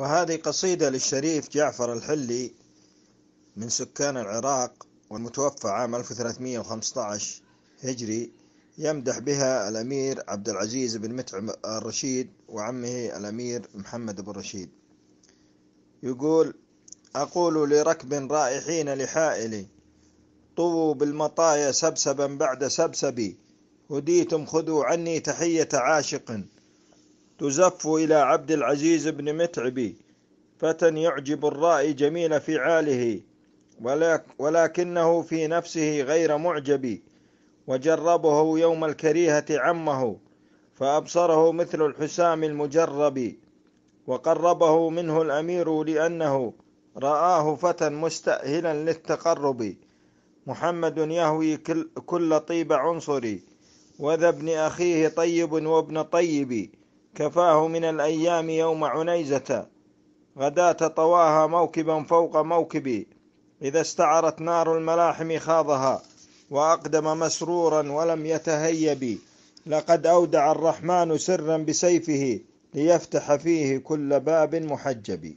وهذه قصيدة للشريف جعفر الحلي من سكان العراق والمتوفى عام 1315 هجري يمدح بها الأمير عبد العزيز بن متعب الرشيد وعمه الأمير محمد بن رشيد يقول أقول لركب رائحين لحائلي طووا بالمطايا سبسبا بعد سبسبي هديتم خذوا عني تحية عاشق تزف إلى عبد العزيز بن متعبي فتى يعجب الرأي جميل فعاله ولكنه في نفسه غير معجب وجربه يوم الكريهة عمه فأبصره مثل الحسام المجرب وقربه منه الأمير لأنه رآه فتى مستأهلا للتقرب محمد يهوي كل طيب عنصري وذا ابن أخيه طيب وابن طيب كفاه من الأيام يوم عنيزة غداة طواها موكبا فوق موكبي إذا استعرت نار الملاحم خاضها وأقدم مسرورا ولم يتهيب لقد أودع الرحمن سرا بسيفه ليفتح فيه كل باب محجب